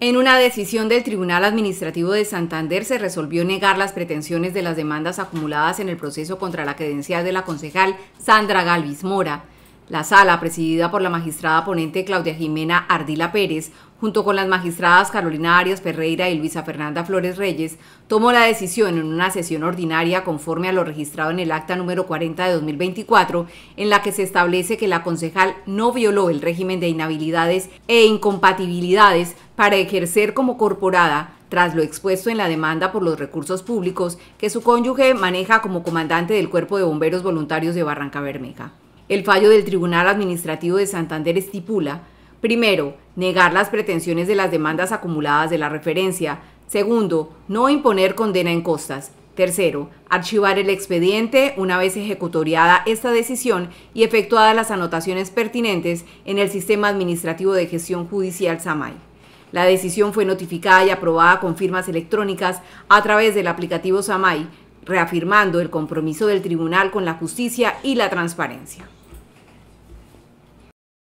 En una decisión del Tribunal Administrativo de Santander se resolvió negar las pretensiones de las demandas acumuladas en el proceso contra la credencial de la concejal Sandra Galvis Mora. La sala, presidida por la magistrada ponente Claudia Jimena Ardila Pérez, junto con las magistradas Carolina Arias Ferreira y Luisa Fernanda Flores Reyes, tomó la decisión en una sesión ordinaria conforme a lo registrado en el acta número 40 de 2024, en la que se establece que la concejal no violó el régimen de inhabilidades e incompatibilidades para ejercer como corporada tras lo expuesto en la demanda por los recursos públicos que su cónyuge maneja como comandante del Cuerpo de Bomberos Voluntarios de Barranca Bermeja. El fallo del Tribunal Administrativo de Santander estipula, primero, negar las pretensiones de las demandas acumuladas de la referencia, segundo, no imponer condena en costas, tercero, archivar el expediente una vez ejecutoriada esta decisión y efectuadas las anotaciones pertinentes en el sistema administrativo de gestión judicial SAMAI. La decisión fue notificada y aprobada con firmas electrónicas a través del aplicativo SAMAI, reafirmando el compromiso del tribunal con la justicia y la transparencia.